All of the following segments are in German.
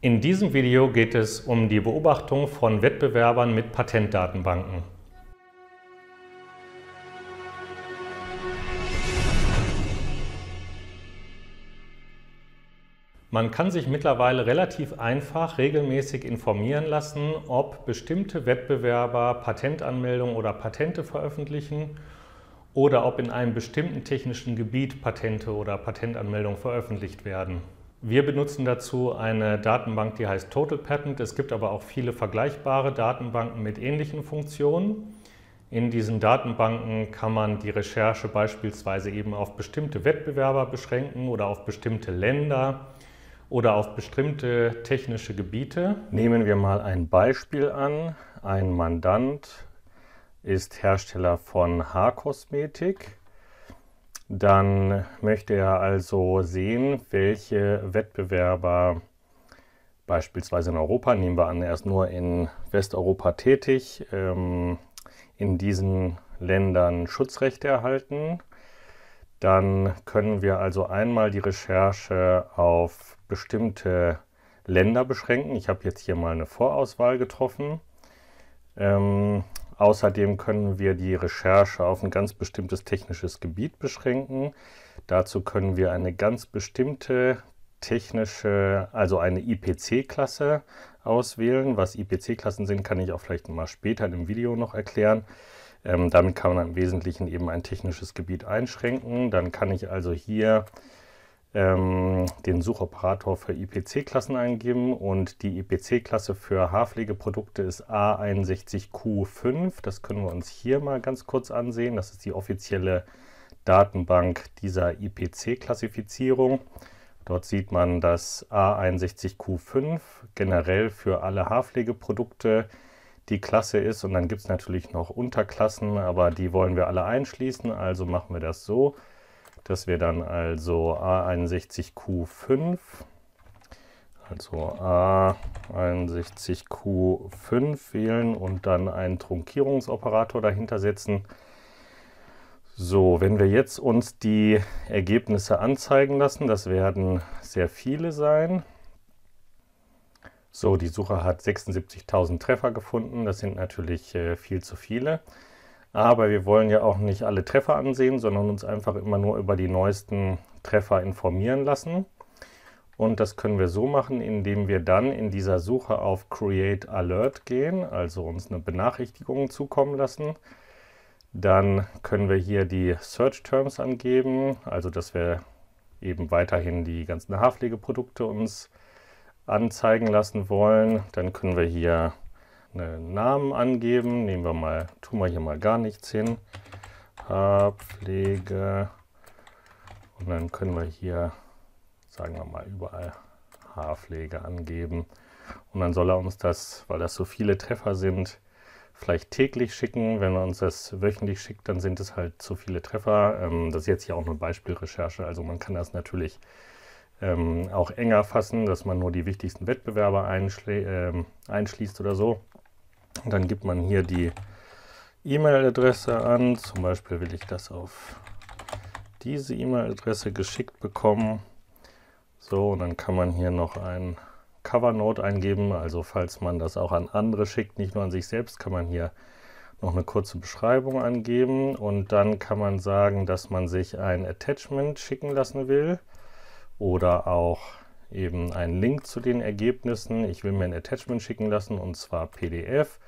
In diesem Video geht es um die Beobachtung von Wettbewerbern mit Patentdatenbanken. Man kann sich mittlerweile relativ einfach regelmäßig informieren lassen, ob bestimmte Wettbewerber Patentanmeldungen oder Patente veröffentlichen oder ob in einem bestimmten technischen Gebiet Patente oder Patentanmeldungen veröffentlicht werden. Wir benutzen dazu eine Datenbank, die heißt Total Patent. Es gibt aber auch viele vergleichbare Datenbanken mit ähnlichen Funktionen. In diesen Datenbanken kann man die Recherche beispielsweise eben auf bestimmte Wettbewerber beschränken oder auf bestimmte Länder oder auf bestimmte technische Gebiete. Nehmen wir mal ein Beispiel an. Ein Mandant ist Hersteller von Haarkosmetik dann möchte er also sehen, welche Wettbewerber beispielsweise in Europa, nehmen wir an, er ist nur in Westeuropa tätig, ähm, in diesen Ländern Schutzrechte erhalten. Dann können wir also einmal die Recherche auf bestimmte Länder beschränken. Ich habe jetzt hier mal eine Vorauswahl getroffen. Ähm, Außerdem können wir die Recherche auf ein ganz bestimmtes technisches Gebiet beschränken. Dazu können wir eine ganz bestimmte technische, also eine IPC-Klasse auswählen. Was IPC-Klassen sind, kann ich auch vielleicht mal später in dem Video noch erklären. Ähm, damit kann man im Wesentlichen eben ein technisches Gebiet einschränken. Dann kann ich also hier ähm, den Suchoperator für IPC-Klassen eingeben und die IPC-Klasse für Haarpflegeprodukte ist A61Q5. Das können wir uns hier mal ganz kurz ansehen. Das ist die offizielle Datenbank dieser IPC-Klassifizierung. Dort sieht man, dass A61Q5 generell für alle Haarpflegeprodukte die Klasse ist. Und dann gibt es natürlich noch Unterklassen, aber die wollen wir alle einschließen. Also machen wir das so dass wir dann also A61Q5, also A61Q5 wählen und dann einen Trunkierungsoperator dahinter setzen. So, wenn wir jetzt uns die Ergebnisse anzeigen lassen, das werden sehr viele sein. So, die Suche hat 76.000 Treffer gefunden, das sind natürlich äh, viel zu viele. Aber wir wollen ja auch nicht alle Treffer ansehen, sondern uns einfach immer nur über die neuesten Treffer informieren lassen. Und das können wir so machen, indem wir dann in dieser Suche auf Create Alert gehen, also uns eine Benachrichtigung zukommen lassen. Dann können wir hier die Search Terms angeben, also dass wir eben weiterhin die ganzen Haarpflegeprodukte uns anzeigen lassen wollen. Dann können wir hier einen Namen angeben. Nehmen wir mal, tun wir hier mal gar nichts hin. Haarpflege. Und dann können wir hier, sagen wir mal, überall Haarpflege angeben. Und dann soll er uns das, weil das so viele Treffer sind, vielleicht täglich schicken. Wenn er uns das wöchentlich schickt, dann sind es halt zu viele Treffer. Ähm, das ist jetzt hier auch eine Beispielrecherche. Also man kann das natürlich ähm, auch enger fassen, dass man nur die wichtigsten Wettbewerber ähm, einschließt oder so. Dann gibt man hier die E-Mail-Adresse an. Zum Beispiel will ich das auf diese E-Mail-Adresse geschickt bekommen. So, und dann kann man hier noch ein Cover Note eingeben. Also falls man das auch an andere schickt, nicht nur an sich selbst, kann man hier noch eine kurze Beschreibung angeben. Und dann kann man sagen, dass man sich ein Attachment schicken lassen will oder auch eben einen Link zu den Ergebnissen. Ich will mir ein Attachment schicken lassen und zwar PDF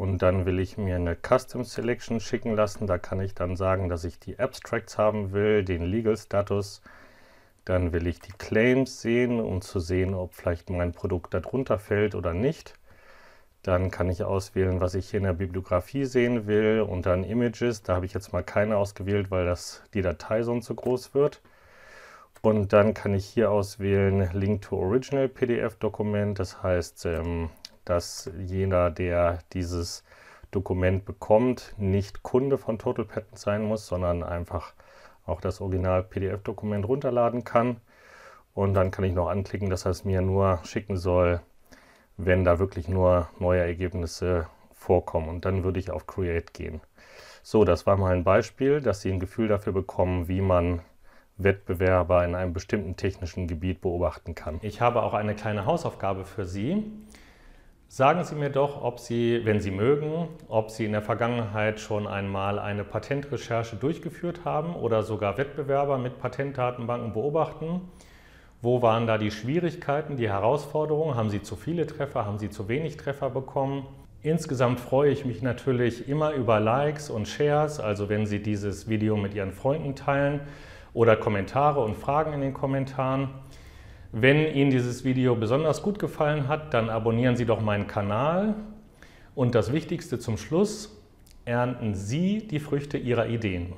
und dann will ich mir eine Custom Selection schicken lassen. Da kann ich dann sagen, dass ich die Abstracts haben will, den Legal Status. Dann will ich die Claims sehen, um zu sehen, ob vielleicht mein Produkt darunter fällt oder nicht. Dann kann ich auswählen, was ich hier in der Bibliografie sehen will und dann Images. Da habe ich jetzt mal keine ausgewählt, weil das, die Datei sonst so groß wird. Und dann kann ich hier auswählen Link to Original PDF Dokument. Das heißt, ähm, dass jener, der dieses Dokument bekommt, nicht Kunde von Total Patent sein muss, sondern einfach auch das Original PDF-Dokument runterladen kann. Und dann kann ich noch anklicken, dass er es mir nur schicken soll, wenn da wirklich nur neue Ergebnisse vorkommen. Und dann würde ich auf Create gehen. So, das war mal ein Beispiel, dass Sie ein Gefühl dafür bekommen, wie man Wettbewerber in einem bestimmten technischen Gebiet beobachten kann. Ich habe auch eine kleine Hausaufgabe für Sie. Sagen Sie mir doch, ob Sie, wenn Sie mögen, ob Sie in der Vergangenheit schon einmal eine Patentrecherche durchgeführt haben oder sogar Wettbewerber mit Patentdatenbanken beobachten. Wo waren da die Schwierigkeiten, die Herausforderungen? Haben Sie zu viele Treffer? Haben Sie zu wenig Treffer bekommen? Insgesamt freue ich mich natürlich immer über Likes und Shares, also wenn Sie dieses Video mit Ihren Freunden teilen oder Kommentare und Fragen in den Kommentaren. Wenn Ihnen dieses Video besonders gut gefallen hat, dann abonnieren Sie doch meinen Kanal. Und das Wichtigste zum Schluss, ernten Sie die Früchte Ihrer Ideen.